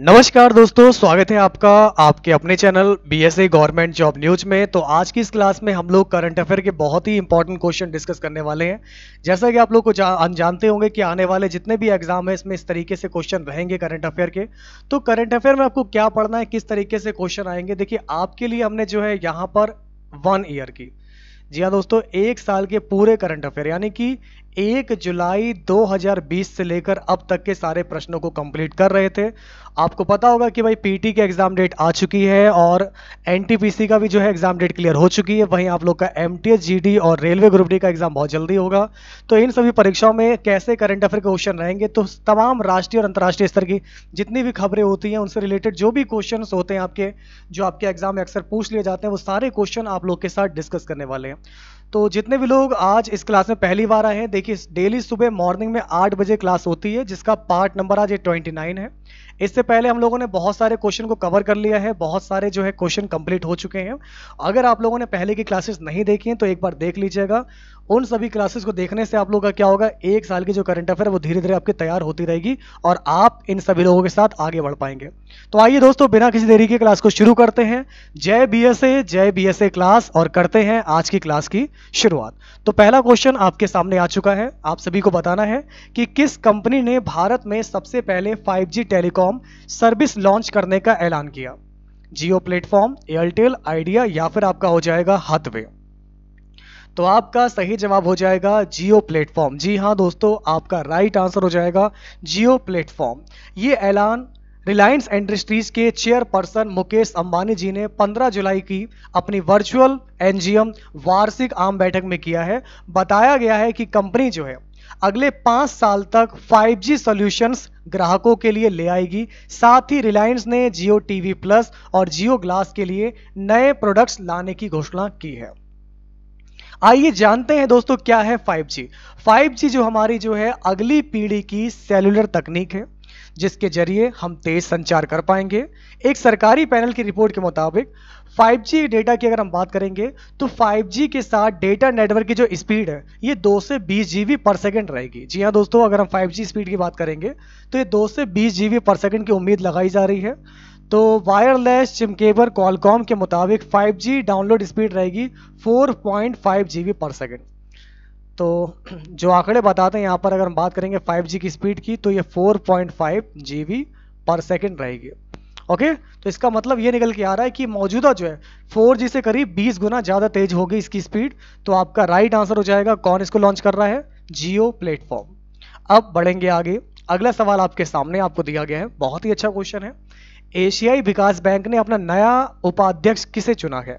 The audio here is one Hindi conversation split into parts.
नमस्कार दोस्तों स्वागत है आपका आपके अपने channel B S government job news में तो आज की इस क्लास में हम लोग करंट अफेयर के बहुत ही इंपॉर्टेंट क्वेश्चन डिस्कस करने वाले हैं जैसा कि आप लोग को जा, जानते होंगे कि आने वाले जितने भी एग्जाम है इसमें इस तरीके से क्वेश्चन रहेंगे करंट अफेयर के तो करंट अफेयर में आपको क्या पढ़ना है किस तरीके से क्वेश्चन आएंगे देखिए आपके लिए हमने जो है यहाँ पर वन ईयर की जी हाँ दोस्तों एक साल के पूरे करंट अफेयर यानी कि एक जुलाई 2020 से लेकर अब तक के सारे प्रश्नों को कंप्लीट कर रहे थे आपको पता होगा कि भाई पीटी की एग्जाम डेट आ चुकी है और एनटीपीसी का भी जो है एग्जाम डेट क्लियर हो चुकी है वहीं आप लोग का एम टी और रेलवे ग्रुप डी का एग्जाम बहुत जल्दी होगा तो इन सभी परीक्षाओं में कैसे करंट अफेयर क्वेश्चन रहेंगे तो तमाम राष्ट्रीय और अंतर्राष्ट्रीय स्तर की जितनी भी खबरें होती हैं उनसे रिलेटेड जो भी क्वेश्चन होते हैं आपके जो आपके एग्जाम में अक्सर पूछ लिए जाते हैं वो सारे क्वेश्चन आप लोग के साथ डिस्कस करने वाले हैं तो जितने भी लोग आज इस क्लास में पहली बार आए हैं देखिए डेली सुबह मॉर्निंग में आठ बजे क्लास होती है जिसका पार्ट नंबर आज ये ट्वेंटी नाइन है इससे पहले हम लोगों ने बहुत सारे क्वेश्चन को कवर कर लिया है बहुत सारे जो है क्वेश्चन कंप्लीट हो चुके हैं अगर आप लोगों ने पहले की क्लासेस नहीं देखी हैं तो एक बार देख लीजिएगा उन सभी क्लासेस को देखने से आप लोगों का क्या होगा एक साल की जो करंट अफेयर वो धीरे धीरे आपकी तैयार होती रहेगी और आप इन सभी लोगों के साथ आगे बढ़ पाएंगे तो आइए दोस्तों बिना किसी देरी के क्लास को शुरू करते हैं जय बी जय बी क्लास और करते हैं आज की क्लास की शुरुआत तो पहला क्वेश्चन आपके सामने आ चुका है आप सभी को बताना है कि किस कंपनी ने भारत में सबसे पहले five telecom platform service launch करने का ऐलान किया जियो प्लेटफॉर्म एयरटेल आइडिया या फिर आपका हो जाएगा हाथवे तो आपका सही जवाब हो जाएगा जियो प्लेटफॉर्म जी हाँ दोस्तों आपका राइट आंसर हो जाएगा जियो प्लेटफॉर्म ये ऐलान रिलायंस इंडस्ट्रीज के चेयरपर्सन मुकेश अंबानी जी ने 15 जुलाई की अपनी वर्चुअल एनजीएम वार्षिक आम बैठक में किया है बताया गया है कि कंपनी जो है अगले पांच साल तक 5G सॉल्यूशंस ग्राहकों के लिए ले आएगी साथ ही रिलायंस ने जियो टीवी प्लस और जियो ग्लास के लिए नए प्रोडक्ट्स लाने की घोषणा की है आइए जानते हैं दोस्तों क्या है 5G 5G जो हमारी जो है अगली पीढ़ी की सेलुलर तकनीक है जिसके जरिए हम तेज संचार कर पाएंगे एक सरकारी पैनल की रिपोर्ट के मुताबिक 5G डेटा की अगर हम बात करेंगे तो 5G के साथ डेटा नेटवर्क की जो स्पीड है ये 2 से 20 जी पर सेकंड रहेगी जी हाँ दोस्तों अगर हम 5G स्पीड की बात करेंगे तो ये 2 से 20 जी पर सेकंड की उम्मीद लगाई जा रही है तो वायरलेस चिमकेबर कॉलकॉम के मुताबिक 5G डाउनलोड स्पीड रहेगी 4.5 जीबी पर सेकंड तो जो आंकड़े बताते हैं यहाँ पर अगर हम बात करेंगे 5G की स्पीड की तो ये 4.5 पॉइंट पर सेकेंड रहेगी ओके तो इसका मतलब ये निकल के आ रहा है कि मौजूदा जो है 4G से करीब 20 गुना ज़्यादा तेज होगी इसकी स्पीड तो आपका राइट आंसर हो जाएगा कौन इसको लॉन्च कर रहा है जियो प्लेटफॉर्म अब बढ़ेंगे आगे अगला सवाल आपके सामने आपको दिया गया है बहुत ही अच्छा क्वेश्चन है एशियाई विकास बैंक ने अपना नया उपाध्यक्ष किसे चुना है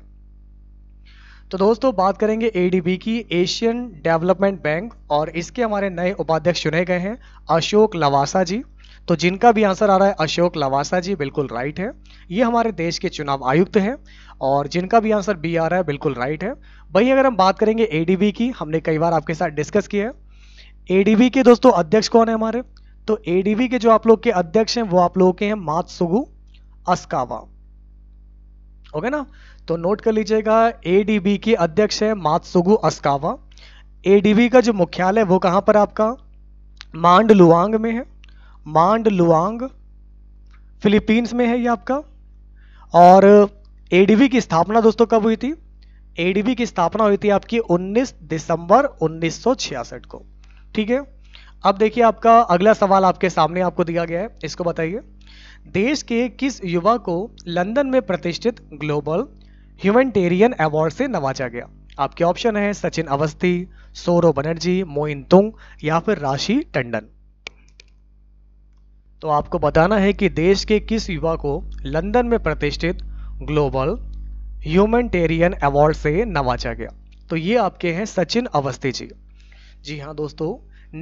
तो दोस्तों बात करेंगे एडीबी की एशियन डेवलपमेंट बैंक और इसके हमारे नए उपाध्यक्ष चुने गए हैं अशोक लवासा जी तो जिनका भी आंसर आ रहा है अशोक लवासा जी बिल्कुल राइट है ये हमारे देश के चुनाव आयुक्त हैं और जिनका भी आंसर बी आ रहा है बिल्कुल राइट है वही अगर हम बात करेंगे एडीबी की हमने कई बार आपके साथ डिस्कस किया है एडीबी के दोस्तों अध्यक्ष कौन है हमारे तो एडीबी के जो आप लोग के अध्यक्ष हैं वो आप लोगों के हैं मातसुगु अस्कावा ओके ना तो नोट कर लीजिएगा एडीबी के अध्यक्ष है मातसुगु अस्कावा एडीबी का जो मुख्यालय वो कहाँ पर आपका मांड लुआंग में है मांड लुआंग फिलीपींस में है ये आपका और एडीबी की स्थापना दोस्तों कब हुई थी एडीबी की स्थापना हुई थी आपकी 19 दिसंबर 1966 को ठीक है अब देखिए आपका अगला सवाल आपके सामने आपको दिया गया है इसको बताइए देश के किस युवा को लंदन में प्रतिष्ठित ग्लोबल ह्यूमेंटेरियन अवार्ड से नवाजा गया आपके ऑप्शन है सचिन अवस्थी सौरव बनर्जी मोइन तुंग या फिर राशि टंडन तो आपको बताना है कि देश के किस युवा को लंदन में प्रतिष्ठित ग्लोबल ह्यूमेंटेरियन अवार्ड से नवाजा गया तो ये आपके हैं सचिन अवस्थी जी जी हाँ दोस्तों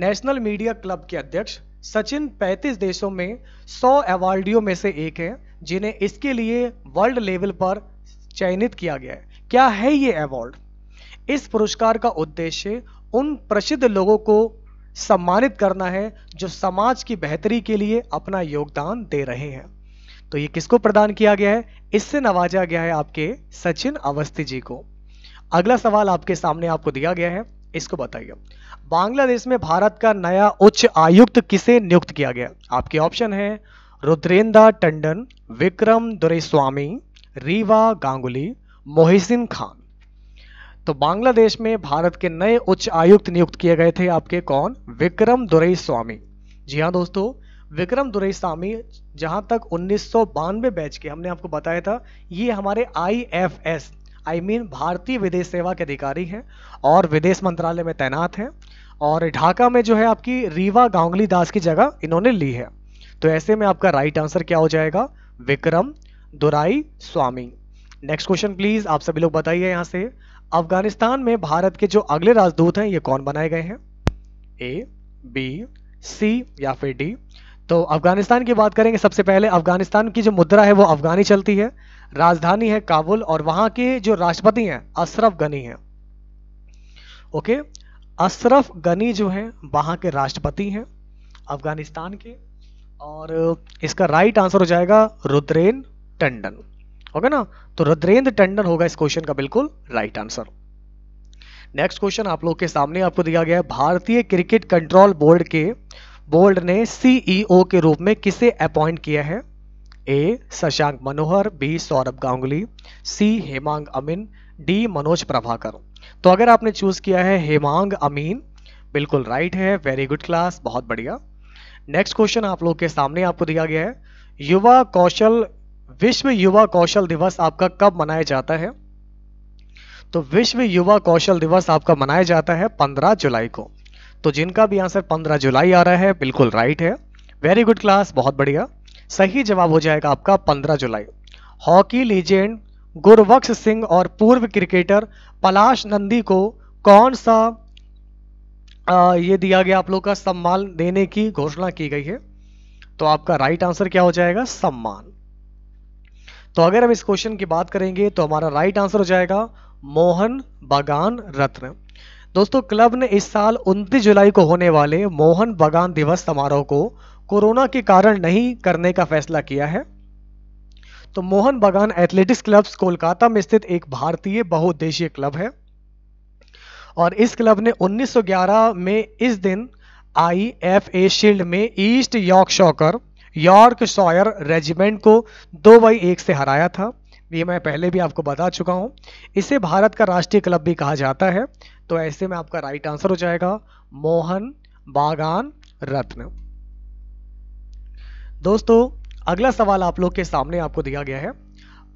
नेशनल मीडिया क्लब के अध्यक्ष सचिन 35 देशों में 100 अवार्डियों में से एक हैं जिन्हें इसके लिए वर्ल्ड लेवल पर चयनित किया गया है क्या है ये अवार्ड इस पुरस्कार का उद्देश्य उन प्रसिद्ध लोगों को सम्मानित करना है जो समाज की बेहतरी के लिए अपना योगदान दे रहे हैं तो ये किसको प्रदान किया गया है इससे नवाजा गया है आपके सचिन अवस्थी जी को अगला सवाल आपके सामने आपको दिया गया है इसको बताइए बांग्लादेश में भारत का नया उच्च आयुक्त किसे नियुक्त किया गया आपके ऑप्शन है रुद्रेंद्र टंडन विक्रम दुरेस्वामी रीवा गांगुली मोहिसिन खान तो बांग्लादेश में भारत के नए उच्च आयुक्त नियुक्त किए गए थे आपके कौन विक्रम दुरई स्वामी जी हाँ दोस्तों विक्रम दुरई स्वामी जहां तक उन्नीस बैच के हमने आपको बताया था ये हमारे I F S I mean भारतीय विदेश सेवा के अधिकारी हैं और विदेश मंत्रालय में तैनात हैं और ढाका में जो है आपकी रीवा गांगली दास की जगह इन्होंने ली है तो ऐसे में आपका राइट आंसर क्या हो जाएगा Vikram Durai Swami next question please आप सभी लोग बताइए यहां से अफगानिस्तान में भारत के जो अगले राजदूत हैं ये कौन बनाए गए हैं ए बी सी या फिर डी तो अफगानिस्तान की बात करेंगे सबसे पहले अफगानिस्तान की जो मुद्रा है वो अफगानी चलती है राजधानी है काबुल और वहां के जो राष्ट्रपति हैं अशरफ गनी हैं ओके अशरफ गनी जो है वहां के राष्ट्रपति हैं अफगानिस्तान के और इसका राइट आंसर हो जाएगा रुद्रेन टंडन ओके ना तो रुद्रेंद्र टंडन होगा इस क्वेश्चन का बिल्कुल राइट आंसर नेक्स्ट क्वेश्चन आप लोग के सामने आपको दिया गया है भारतीय क्रिकेट कंट्रोल बोर्ड के बोर्ड ने सीईओ e के रूप में किसे अपॉइंट किया है A Shashank Manohar B Saurav Ganguly C Hemang Amin D Manoj Prabhakar तो अगर आपने चूज किया है हेमांग अमीन बिल्कुल राइट है वेरी गुड क्लास बहुत बढ़िया नेक्स्ट क्वेश्चन आप लोग के सामने आपको दिया गया है युवा कौशल विश्व युवा कौशल दिवस आपका कब मनाया जाता है तो विश्व युवा कौशल दिवस आपका मनाया जाता है 15 जुलाई को तो जिनका भी आंसर 15 जुलाई आ रहा है बिल्कुल राइट है वेरी गुड क्लास बहुत बढ़िया सही जवाब हो जाएगा आपका 15 जुलाई हॉकी लीजेंड गुरवक्स सिंह और पूर्व क्रिकेटर पलाश नंदी को कौन सा आ, ये दिया गया आप लोग का सम्मान देने की घोषणा की गई है तो आपका राइट आंसर क्या हो जाएगा सम्मान तो अगर हम इस क्वेश्चन की बात करेंगे तो हमारा राइट आंसर हो जाएगा मोहन बागान रत्न दोस्तों क्लब ने इस साल 29 जुलाई को होने वाले मोहन बागान दिवस समारोह को कोरोना के कारण नहीं करने का फैसला किया है तो मोहन बागान एथलेटिक्स क्लब कोलकाता में स्थित एक भारतीय बहुउद्देशीय क्लब है और इस क्लब ने 1911 में इस दिन आई एफ ए शील्ड में East Yorkshire Yorkshire regiment को दो बाई एक से हराया था ये मैं पहले भी आपको बता चुका हूँ इसे भारत का राष्ट्रीय क्लब भी कहा जाता है तो ऐसे में आपका राइट आंसर हो जाएगा मोहन बागान रत्न दोस्तों अगला सवाल आप लोग के सामने आपको दिया गया है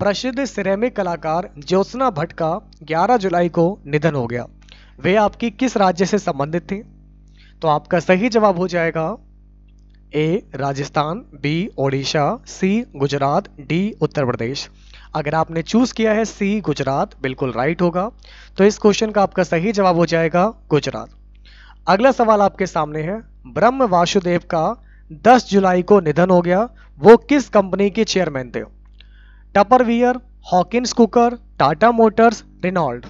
प्रसिद्ध सिरेमिक कलाकार ज्योत्सना भट्ट का 11 जुलाई को निधन हो गया वे आपकी किस राज्य से संबंधित थे तो आपका सही जवाब हो जाएगा A Rajasthan B Odisha C Gujarat D Uttar Pradesh अगर आपने चूज किया है सी गुजरात बिल्कुल राइट होगा तो इस क्वेश्चन का आपका सही जवाब हो जाएगा गुजरात अगला सवाल आपके सामने है ब्रह्म वासुदेव का 10 जुलाई को निधन हो गया वो किस कंपनी के चेयरमैन थे Tupperware Hawkins cooker Tata Motors Reynolds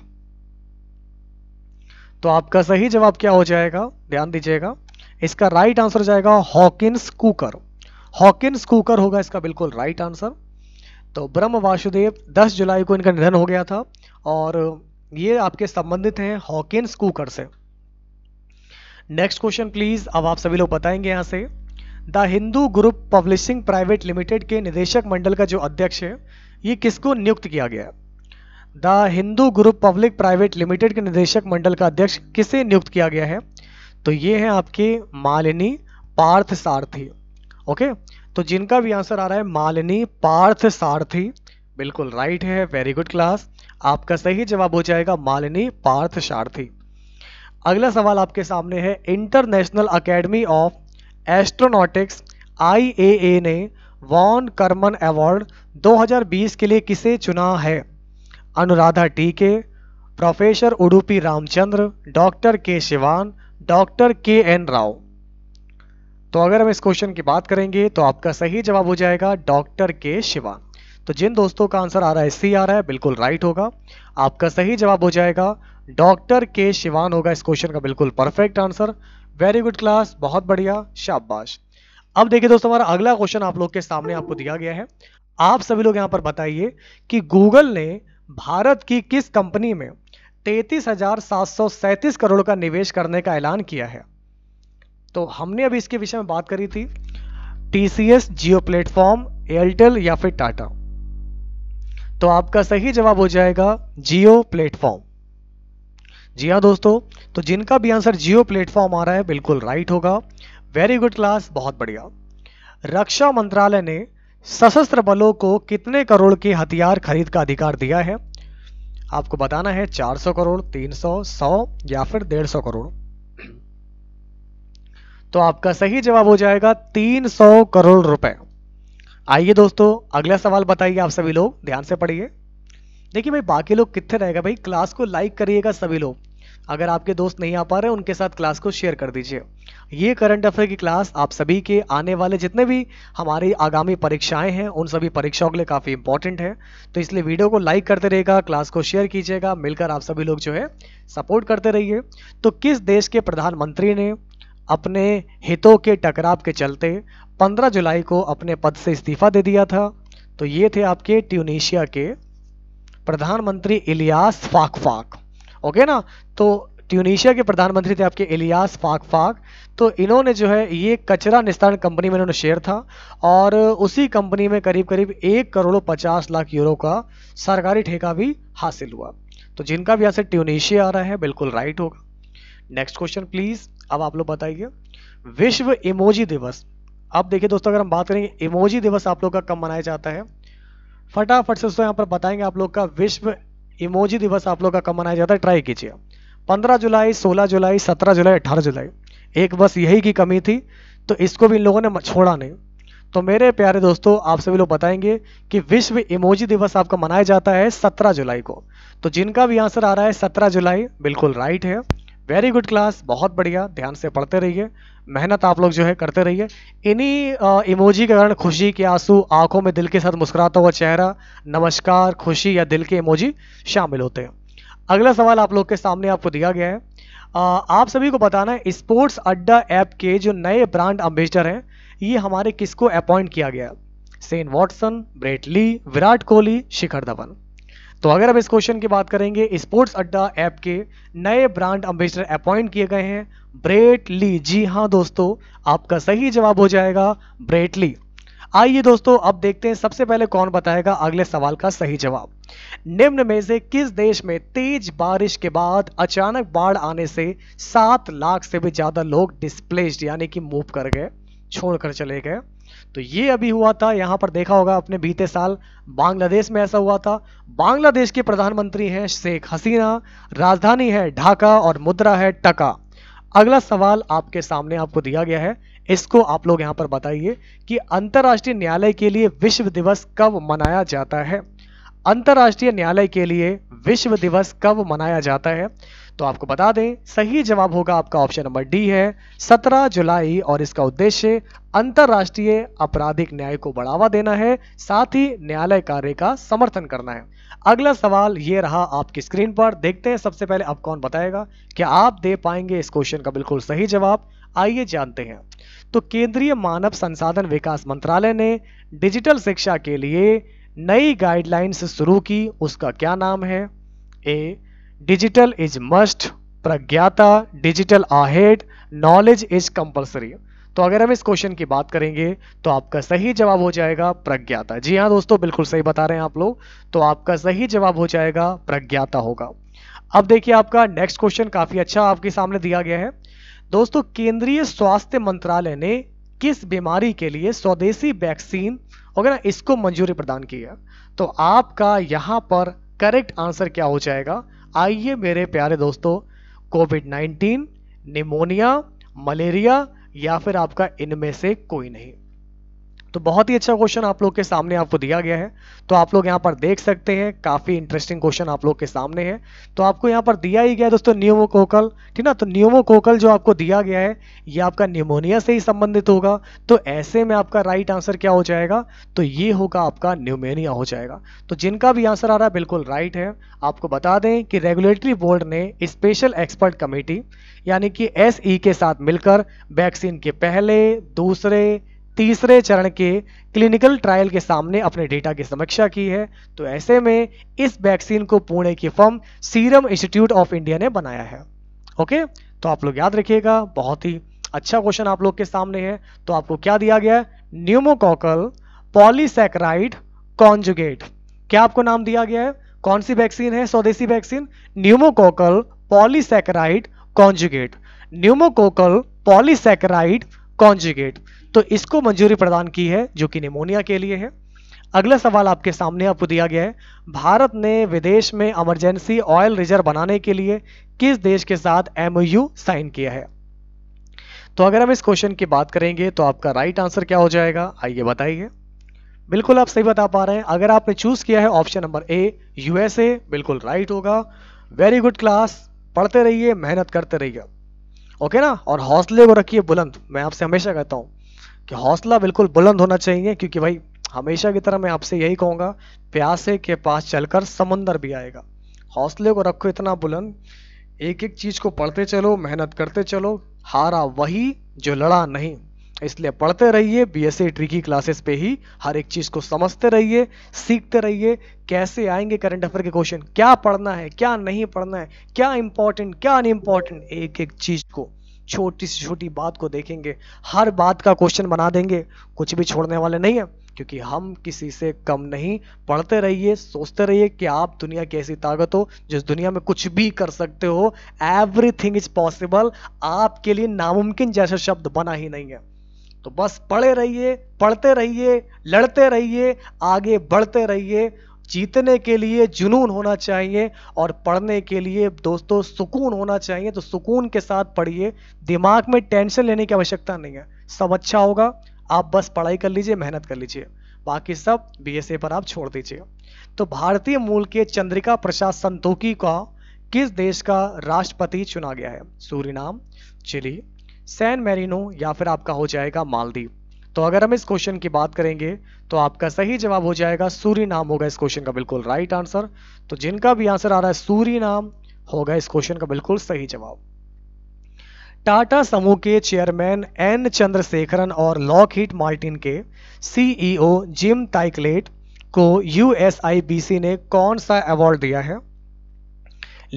तो आपका सही जवाब क्या हो जाएगा ध्यान दीजिएगा इसका राइट आंसर जाएगा हॉकिंस कुकर हॉकिंस कुकर होगा इसका बिल्कुल राइट आंसर तो ब्रह्म वासुदेव 10 जुलाई को इनका निधन हो गया था और ये आपके संबंधित हैं हॉकिंस कुकर से नेक्स्ट क्वेश्चन प्लीज अब आप सभी लोग बताएंगे यहां से the Hindu group publishing private limited के निदेशक मंडल का जो अध्यक्ष है ये किसको नियुक्त किया गया है the Hindu group public private limited के निदेशक मंडल का अध्यक्ष किसे नियुक्त किया गया है तो ये है आपकी मालिनी पार्थ सारथी ओके तो जिनका भी आंसर आ रहा है मालिनी पार्थ सारथी बिल्कुल राइट है वेरी गुड क्लास आपका सही जवाब हो जाएगा मालिनी पार्थ सारथी अगला सवाल आपके सामने है international academy of astronautics IAA ने वॉन कर्मन अवार्ड 2020 के लिए किसे चुना है अनुराधा टीके professor Udupi Ramachandra doctor K Sivan doctor K N Rao तो अगर हम इस क्वेश्चन की बात करेंगे तो आपका सही जवाब हो जाएगा डॉक्टर के शिवा तो जिन दोस्तों का आंसर आ रहा है सी आ रहा है बिल्कुल राइट होगा आपका सही जवाब हो जाएगा डॉक्टर के शिवान होगा इस क्वेश्चन का बिल्कुल perfect answer very good class बहुत बढ़िया शाबाश अब देखिए दोस्तों हमारा अगला क्वेश्चन आप लोग के सामने आपको दिया गया है आप सभी लोग यहां पर बताइए कि गूगल ने भारत की किस कंपनी में तैतीस हजार सात सौ सैंतीस करोड़ का निवेश करने का ऐलान किया है तो हमने अभी इसके विषय में बात करी थी टीसीएस जियो प्लेटफॉर्म एयरटेल या फिर टाटा तो आपका सही जवाब हो जाएगा जियो प्लेटफॉर्म जी हाँ दोस्तों तो जिनका भी आंसर जियो प्लेटफॉर्म आ रहा है बिल्कुल राइट होगा वेरी गुड क्लास बहुत बढ़िया रक्षा मंत्रालय ने सशस्त्र बलों को कितने करोड़ के हथियार खरीद का अधिकार दिया है आपको बताना है 400 करोड़ 300 100 या फिर 150 करोड़ तो आपका सही जवाब हो जाएगा 300 करोड़ रुपए आइए दोस्तों अगला सवाल बताइए आप सभी लोग ध्यान से पढ़िए देखिए भाई बाकी लोग कितने रहेगा भाई क्लास को लाइक करिएगा सभी लोग अगर आपके दोस्त नहीं आ पा रहे उनके साथ क्लास को शेयर कर दीजिए ये करंट अफेयर की क्लास आप सभी के आने वाले जितने भी हमारी आगामी परीक्षाएं हैं उन सभी परीक्षाओं के लिए काफ़ी इंपॉर्टेंट है तो इसलिए वीडियो को लाइक करते रहेगा क्लास को शेयर कीजिएगा मिलकर आप सभी लोग जो है सपोर्ट करते रहिए तो किस देश के प्रधानमंत्री ने अपने हितों के टकराव के चलते पंद्रह जुलाई को अपने पद से इस्तीफा दे दिया था तो ये थे आपके ट्यूनिशिया के प्रधानमंत्री इलियास फाकफाक ओके ना तो ट्यूनिशिया के प्रधानमंत्री थे आपके इलियास फाक फाक तो इन्होंने जो है ये कचरा निस्तारण कंपनी में इन्होंने शेयर था और उसी कंपनी में करीब करीब एक करोड़ पचास लाख यूरो का सरकारी ठेका भी हासिल हुआ तो जिनका भी आंसर ट्यूनिशिया आ रहा है बिल्कुल राइट होगा नेक्स्ट क्वेश्चन प्लीज अब आप लोग बताइए विश्व इमोजी दिवस अब देखिए दोस्तों अगर हम बात करेंगे इमोजी दिवस आप लोग का कब मनाया जाता है फटाफट से दोस्तों यहाँ पर बताएंगे आप लोग का विश्व इमोजी दिवस आप लोग का कब मनाया जाता है ट्राई कीजिए 15 जुलाई 16 जुलाई 17 जुलाई 18 जुलाई एक बस यही की कमी थी तो इसको भी इन लोगों ने छोड़ा नहीं तो मेरे प्यारे दोस्तों आप सभी लोग बताएंगे कि विश्व इमोजी दिवस आपका मनाया जाता है 17 जुलाई को तो जिनका भी आंसर आ रहा है 17 जुलाई बिल्कुल राइट है वेरी गुड क्लास बहुत बढ़िया ध्यान से पढ़ते रहिए मेहनत आप लोग जो है करते रहिए इन्हीं इमोजी के कारण खुशी के आंसू आंखों में दिल के साथ मुस्कुराता हुआ चेहरा नमस्कार खुशी या दिल के इमोजी शामिल होते हैं अगला सवाल आप लोग के सामने आपको दिया गया है आ, आप सभी को बताना है स्पोर्ट्स अड्डा ऐप के जो नए ब्रांड अम्बेसडर हैं ये हमारे किसको अपॉइंट किया गया है Shane Watson Brett Lee Virat Kohli Shikhar Dhawan तो अगर हम इस क्वेश्चन की बात करेंगे स्पोर्ट्स अड्डा ऐप के नए ब्रांड एम्बेसडर अपॉइंट किए गए हैं ब्रेटली जी हाँ दोस्तों आपका सही जवाब हो जाएगा ब्रेटली आइए दोस्तों अब देखते हैं सबसे पहले कौन बताएगा अगले सवाल का सही जवाब निम्न में से किस देश में तेज बारिश के बाद अचानक बाढ़ आने से सात लाख से भी ज्यादा लोग डिस्प्लेस्ड यानी कि मूव कर गए छोड़कर चले गए तो ये अभी हुआ था यहाँ पर देखा होगा अपने बीते साल बांग्लादेश में ऐसा हुआ था बांग्लादेश के प्रधानमंत्री हैं शेख हसीना राजधानी है ढाका और मुद्रा है टका अगला सवाल आपके सामने आपको दिया गया है इसको आप लोग यहाँ पर बताइए कि अंतर्राष्ट्रीय न्यायालय के लिए विश्व दिवस कब मनाया जाता है अंतर्राष्ट्रीय न्यायालय के लिए विश्व दिवस कब मनाया जाता है तो आपको बता दें सही जवाब होगा आपका ऑप्शन नंबर डी है 17 जुलाई और इसका उद्देश्य अंतरराष्ट्रीय आपराधिक न्याय को बढ़ावा देना है साथ ही न्यायालय कार्य का समर्थन करना है अगला सवाल ये रहा आपकी स्क्रीन पर देखते हैं सबसे पहले अब कौन बताएगा क्या आप दे पाएंगे इस क्वेश्चन का बिल्कुल सही जवाब आइए जानते हैं तो केंद्रीय मानव संसाधन विकास मंत्रालय ने डिजिटल शिक्षा के लिए नई गाइडलाइंस शुरू की उसका क्या नाम है A digital is must Pragyata digital ahead knowledge is compulsory तो अगर हम इस क्वेश्चन की बात करेंगे तो आपका सही जवाब हो जाएगा प्रज्ञाता जी हाँ दोस्तों बिल्कुल सही बता रहे हैं आप लोग तो आपका सही जवाब हो जाएगा प्रज्ञाता होगा अब देखिए आपका नेक्स्ट क्वेश्चन काफी अच्छा आपके सामने दिया गया है दोस्तों केंद्रीय स्वास्थ्य मंत्रालय ने किस बीमारी के लिए स्वदेशी वैक्सीन वगैरह इसको मंजूरी प्रदान की है तो आपका यहां पर करेक्ट आंसर क्या हो जाएगा आइए मेरे प्यारे दोस्तों कोविड 19, निमोनिया मलेरिया या फिर आपका इनमें से कोई नहीं तो बहुत ही अच्छा क्वेश्चन आप लोग के सामने आपको दिया गया है तो आप लोग यहाँ पर देख सकते हैं काफी इंटरेस्टिंग क्वेश्चन आप लोग के सामने है तो आपको यहाँ पर दिया ही गया है दोस्तों न्यूमोकोकल ठीक ना तो न्यूमोकोकल जो आपको दिया गया है ये आपका न्यूमोनिया से ही संबंधित होगा तो ऐसे में आपका राइट आंसर क्या हो जाएगा तो ये होगा आपका न्यूमोनिया हो जाएगा तो जिनका भी आंसर आ रहा है बिल्कुल राइट है आपको बता दें कि रेगुलेटरी बोर्ड ने स्पेशल एक्सपर्ट कमेटी यानी कि एस e के साथ मिलकर वैक्सीन के पहले दूसरे तीसरे चरण के क्लिनिकल ट्रायल के सामने अपने डेटा की समीक्षा की है तो ऐसे में इस वैक्सीन को पुणे की firm Serum Institute of India ने बनाया है ओके तो आप लोग याद रखिएगा बहुत ही अच्छा क्वेश्चन आप लोग के सामने है तो आपको क्या दिया गया है न्यूमोकॉकल पॉलीसेक्राइड कॉन्जुगेट क्या आपको नाम दिया गया है कौन सी वैक्सीन है स्वदेशी vaccine pneumococcal polysaccharide conjugate pneumococcal polysaccharide conjugate तो इसको मंजूरी प्रदान की है जो कि निमोनिया के लिए है अगला सवाल आपके सामने आपको दिया गया है भारत ने विदेश में इमरजेंसी ऑयल रिजर्व बनाने के लिए किस देश के साथ एमओयू साइन किया है तो अगर हम इस क्वेश्चन की बात करेंगे तो आपका राइट आंसर क्या हो जाएगा आइए बताइए बिल्कुल आप सही बता पा रहे हैं अगर आपने चूज किया है ऑप्शन नंबर ए यूएसए बिल्कुल राइट होगा वेरी गुड क्लास पढ़ते रहिए मेहनत करते रहिए ओके ना और हौसले को रखिए बुलंद मैं आपसे हमेशा कहता हूं कि हौसला बिल्कुल बुलंद होना चाहिए क्योंकि भाई हमेशा की तरह मैं आपसे यही कहूँगा प्यासे के पास चलकर समंदर भी आएगा हौसले को रखो इतना बुलंद एक एक चीज को पढ़ते चलो मेहनत करते चलो हारा वही जो लड़ा नहीं इसलिए पढ़ते रहिए बी एस ट्रिकी क्लासेस पे ही हर एक चीज को समझते रहिए सीखते रहिए कैसे आएंगे करंट अफेयर के क्वेश्चन क्या पढ़ना है क्या नहीं पढ़ना है क्या इंपॉर्टेंट क्या अनइम्पॉर्टेंट एक एक चीज को छोटी से छोटी बात को देखेंगे हर बात का क्वेश्चन बना देंगे कुछ भी छोड़ने वाले नहीं है क्योंकि हम किसी से कम नहीं पढ़ते रहिए सोचते रहिए कि आप दुनिया की ऐसी ताकत हो जिस दुनिया में कुछ भी कर सकते हो एवरीथिंग इज पॉसिबल आपके लिए नामुमकिन जैसा शब्द बना ही नहीं है तो बस पढ़े रहिए पढ़ते रहिए लड़ते रहिए आगे बढ़ते रहिए जीतने के लिए जुनून होना चाहिए और पढ़ने के लिए दोस्तों सुकून होना चाहिए तो सुकून के साथ पढ़िए दिमाग में टेंशन लेने की आवश्यकता नहीं है सब अच्छा होगा आप बस पढ़ाई कर लीजिए मेहनत कर लीजिए बाकी सब ए पर आप छोड़ दीजिए तो भारतीय मूल के चंद्रिका प्रसाद संतोखी का किस देश का राष्ट्रपति चुना गया है सूरीनाम चिली सैन मेरिनो या फिर आपका हो जाएगा मालदीव तो अगर हम इस क्वेश्चन की बात करेंगे तो आपका सही जवाब हो जाएगा सूर्य नाम होगा इस क्वेश्चन का बिल्कुल राइट आंसर तो जिनका भी आंसर आ रहा है सूर्य नाम होगा इस क्वेश्चन का बिल्कुल सही जवाब टाटा समूह के चेयरमैन एन चंद्रशेखरन और लॉकहीट मार्टिन के सीईओ जिम टाइकलेट को यूएसआईबीसी ने कौन सा अवार्ड दिया है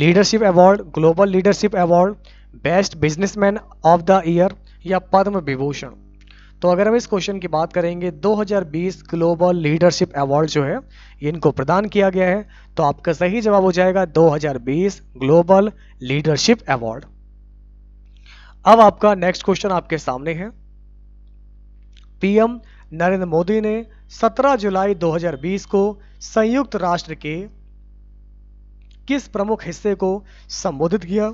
leadership award global leadership award best businessman of the year या पद्म विभूषण तो अगर हम इस क्वेश्चन की बात करेंगे 2020 ग्लोबल लीडरशिप अवार्ड जो है इनको प्रदान किया गया है तो आपका सही जवाब हो जाएगा 2020 ग्लोबल लीडरशिप अवार्ड अब आपका नेक्स्ट क्वेश्चन आपके सामने है पीएम नरेंद्र मोदी ने 17 जुलाई 2020 को संयुक्त राष्ट्र के किस प्रमुख हिस्से को संबोधित किया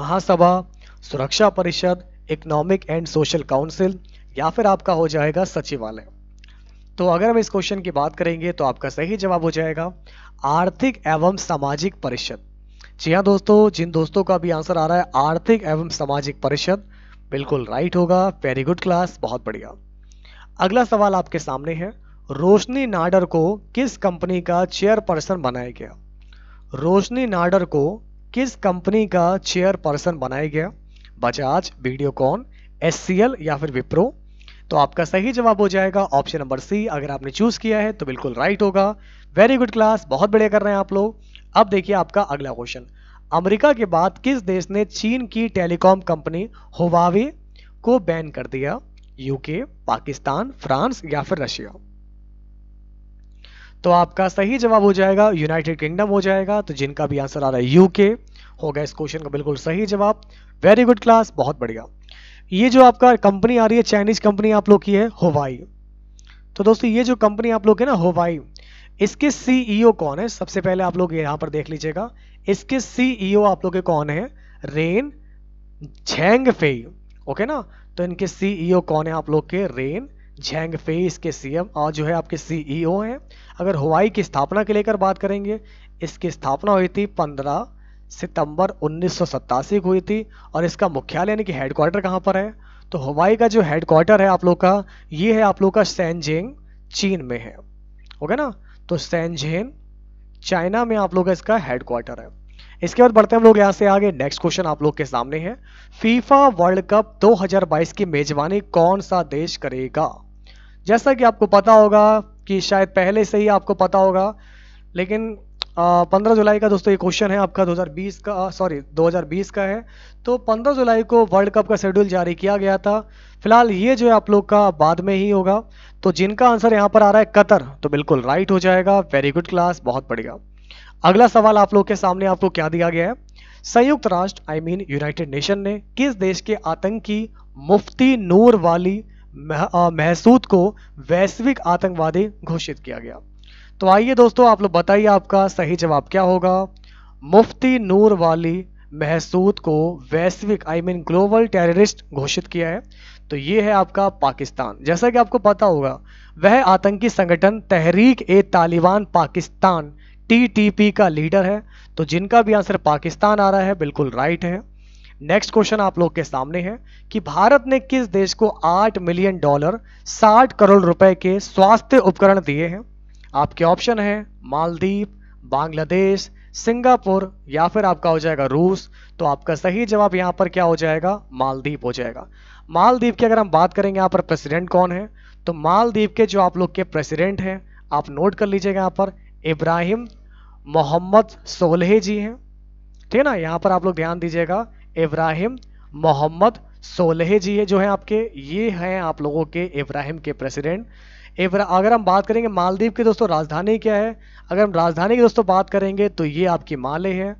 महासभा सुरक्षा परिषद इकोनॉमिक एंड सोशल काउंसिल या फिर आपका हो जाएगा सचिवालय तो अगर हम इस क्वेश्चन की बात करेंगे तो आपका सही जवाब हो जाएगा आर्थिक एवं सामाजिक परिषद जी हाँ दोस्तों जिन दोस्तों का भी आंसर आ रहा है आर्थिक एवं सामाजिक परिषद बिल्कुल राइट होगा वेरी गुड क्लास बहुत बढ़िया अगला सवाल आपके सामने है रोशनी नाडर को किस कंपनी का चेयरपर्सन बनाया गया रोशनी नाडर को किस कंपनी का चेयरपर्सन बनाया गया बजाज वीडियोकॉन एस या फिर विप्रो तो आपका सही जवाब हो जाएगा ऑप्शन नंबर सी अगर आपने चूज किया है तो बिल्कुल राइट होगा वेरी गुड क्लास बहुत बढ़िया कर रहे हैं आप लोग अब देखिए आपका अगला क्वेश्चन अमेरिका के बाद किस देश ने चीन की टेलीकॉम कंपनी होवावे को बैन कर दिया यूके पाकिस्तान फ्रांस या फिर रशिया तो आपका सही जवाब हो जाएगा यूनाइटेड किंगडम हो जाएगा तो जिनका भी आंसर आ रहा है यूके होगा इस क्वेश्चन का बिल्कुल सही जवाब वेरी गुड क्लास बहुत बढ़िया ये जो आपका कंपनी आ रही है चाइनीज कंपनी आप लोग की है होवाई तो दोस्तों ये जो कंपनी आप लोग है ना होवाई इसके सीईओ e कौन है सबसे पहले आप लोग यहां पर देख लीजिएगा इसके सीईओ e आप लोग के कौन है रेन झेंग फे ओके ना तो इनके सीईओ e कौन है आप लोग के रेन झेंग फे इसके सीएम और जो है आपके सीईओ हैं अगर हवाई की स्थापना के लेकर बात करेंगे इसकी स्थापना हुई थी पंद्रह सितंबर उन्नीस को हुई थी और इसका मुख्यालय यानी कि हेडक्वार्टर कहाँ पर है तो हवाई का जो हेडक्वार्टर है आप लोग का ये है आप लोग का सैनजेंग चीन में है ओके ना तो सैनजेन चाइना में आप लोग का इसका हेडक्वार्टर है इसके बाद बढ़ते हैं हम लोग यहाँ से आगे नेक्स्ट क्वेश्चन आप लोग के सामने है फीफा वर्ल्ड कप 2022 की मेजबानी कौन सा देश करेगा जैसा कि आपको पता होगा कि शायद पहले से ही आपको पता होगा लेकिन पंद्रह जुलाई का दोस्तों ये क्वेश्चन है आपका 2020 का सॉरी 2020 का है तो पंद्रह जुलाई को वर्ल्ड कप का शेड्यूल जारी किया गया था फिलहाल ये जो है आप लोग का बाद में ही होगा तो जिनका आंसर यहाँ पर आ रहा है कतर तो बिल्कुल राइट हो जाएगा वेरी गुड क्लास बहुत बढ़िया अगला सवाल आप लोग के सामने आपको क्या दिया गया है संयुक्त राष्ट्र आई मीन यूनाइटेड नेशन ने किस देश के आतंकी मुफ्ती नूर वाली महसूद को वैश्विक आतंकवादी घोषित किया गया तो आइए दोस्तों आप लोग बताइए आपका सही जवाब क्या होगा मुफ्ती नूर वाली महसूद को वैश्विक आई मीन ग्लोबल टेररिस्ट घोषित किया है तो ये है आपका पाकिस्तान जैसा कि आपको पता होगा वह आतंकी संगठन तहरीक ए तालिबान पाकिस्तान टीटीपी का लीडर है तो जिनका भी आंसर पाकिस्तान आ रहा है बिल्कुल राइट है नेक्स्ट क्वेश्चन आप लोग के सामने है कि भारत ने किस देश को 8 मिलियन डॉलर 60 करोड़ रुपए के स्वास्थ्य उपकरण दिए हैं आपके ऑप्शन है मालदीव बांग्लादेश सिंगापुर या फिर आपका हो जाएगा रूस तो आपका सही जवाब यहाँ पर क्या हो जाएगा मालदीप हो जाएगा मालदीप की अगर हम बात करेंगे यहाँ पर प्रेसिडेंट कौन है तो मालदीप के जो आप लोग के प्रेसिडेंट हैं आप नोट कर लीजिएगा यहाँ पर इब्राहिम मोहम्मद सोलह जी हैं ठीक है ना यहाँ पर आप लोग ध्यान दीजिएगा इब्राहिम मोहम्मद सोलह जी है जो है आपके ये हैं आप लोगों के इब्राहिम के प्रेसिडेंट एवर अगर हम बात करेंगे मालदीव की दोस्तों राजधानी क्या है अगर हम राजधानी की दोस्तों बात करेंगे तो ये आपकी माले है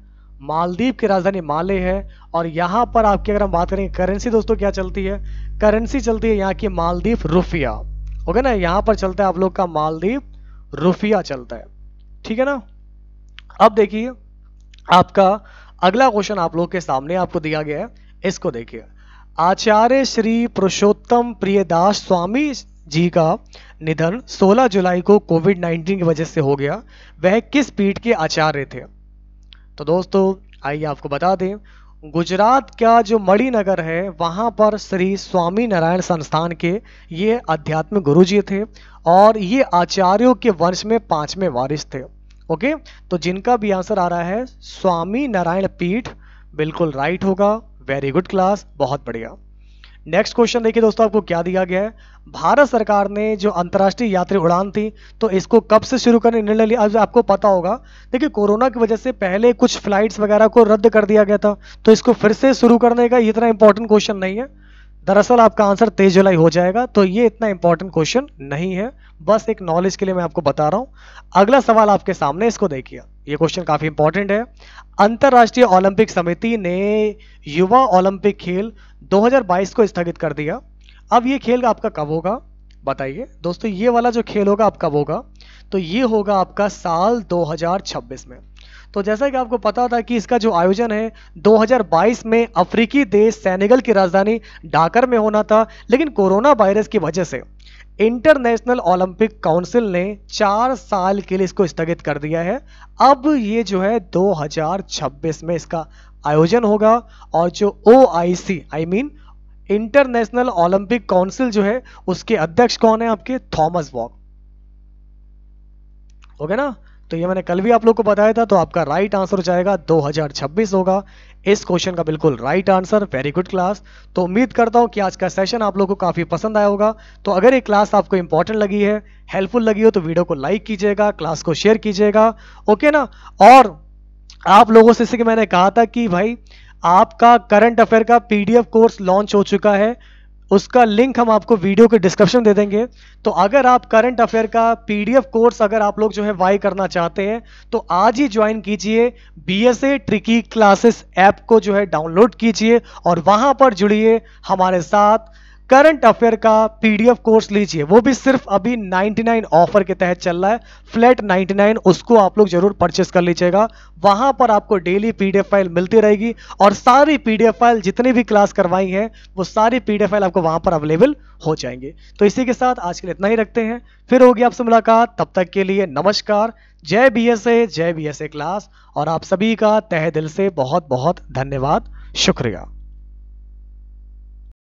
मालदीव की राजधानी माले है और यहाँ पर आपकी अगर हम बात करेंगे करेंसी दोस्तों क्या चलती है करेंसी चलती है यहाँ की मालदीव रुफिया ओके ना यहाँ पर चलता है आप लोग का मालदीव रुफिया चलता है ठीक है ना अब देखिए आपका अगला क्वेश्चन आप लोग के सामने आपको दिया गया है इसको देखिए आचार्य श्री पुरुषोत्तम प्रियदास स्वामी जी का निधन 16 जुलाई को कोविड 19 की वजह से हो गया वह किस पीठ के आचार्य थे तो दोस्तों आइए आपको बता दें गुजरात का जो मणिनगर है वहाँ पर श्री स्वामी नारायण संस्थान के ये अध्यात्म गुरु जी थे और ये आचार्यों के वंश में पांचवें वारिस थे ओके तो जिनका भी आंसर आ रहा है स्वामी नारायण पीठ बिल्कुल राइट होगा वेरी गुड क्लास बहुत बढ़िया नेक्स्ट क्वेश्चन देखिए दोस्तों आपको क्या दिया गया है भारत सरकार ने जो अंतर्राष्ट्रीय यात्री उड़ान थी तो इसको कब से शुरू करने निर्णय लिया आज आपको पता होगा देखिए कोरोना की वजह से पहले कुछ फ्लाइट्स वगैरह को रद्द कर दिया गया था तो इसको फिर से शुरू करने का इतना इंपॉर्टेंट क्वेश्चन नहीं है दरअसल आपका आंसर तेईस जुलाई हो जाएगा तो ये इतना इंपॉर्टेंट क्वेश्चन नहीं है बस एक नॉलेज के लिए मैं आपको बता रहा हूं अगला सवाल आपके सामने इसको देखिए ये क्वेश्चन काफी इंपॉर्टेंट है अंतरराष्ट्रीय ओलंपिक समिति ने युवा ओलंपिक खेल 2022 को स्थगित कर दिया अब ये खेल आपका कब होगा बताइए दोस्तों ये वाला जो खेल होगा आप कब होगा तो ये होगा आपका साल 2026 में तो जैसा कि आपको पता था कि इसका जो आयोजन है 2022 में अफ्रीकी देश सैनेगल की राजधानी डाकर में होना था लेकिन कोरोना वायरस की वजह से इंटरनेशनल ओलंपिक काउंसिल ने चार साल के लिए इसको स्थगित कर दिया है अब ये जो है 2026 में इसका आयोजन होगा और जो O I C I mean international Olympic council जो है उसके अध्यक्ष कौन है आपके थॉमस वॉक हो गया ना तो ये मैंने कल भी आप लोग को बताया था तो आपका राइट आंसर हो जाएगा 2026 होगा इस क्वेश्चन का बिल्कुल right answer very good class तो उम्मीद करता हूं कि आज का सेशन आप लोग को काफ़ी पसंद आया होगा तो अगर ये क्लास आपको इंपॉर्टेंट लगी है हेल्पफुल लगी हो तो वीडियो को लाइक कीजिएगा क्लास को शेयर कीजिएगा ओके ना और आप लोगों से जैसे कि मैंने कहा था कि भाई आपका करंट अफेयर का पीडीएफ कोर्स लॉन्च हो चुका है उसका लिंक हम आपको वीडियो के डिस्क्रिप्शन दे देंगे तो अगर आप करंट अफेयर का पीडीएफ कोर्स अगर आप लोग जो है वाई करना चाहते हैं तो आज ही ज्वाइन कीजिए बीएसए ट्रिकी क्लासेस ऐप को जो है डाउनलोड कीजिए और वहां पर जुड़िए हमारे साथ करंट अफेयर का पीडीएफ कोर्स लीजिए वो भी सिर्फ अभी 99 ऑफर के तहत चल रहा है फ्लैट 99 उसको आप लोग जरूर परचेस कर लीजिएगा वहां पर आपको डेली पीडीएफ फाइल मिलती रहेगी और सारी पीडीएफ फाइल जितनी भी क्लास करवाई है वो सारी पीडीएफ फाइल आपको वहां पर अवेलेबल हो जाएंगे तो इसी के साथ आज के लिए इतना ही रखते हैं फिर होगी आपसे मुलाकात तब तक के लिए नमस्कार जय बी एस ए जय बी एस ए क्लास और आप सभी का तह दिल से बहुत बहुत धन्यवाद शुक्रिया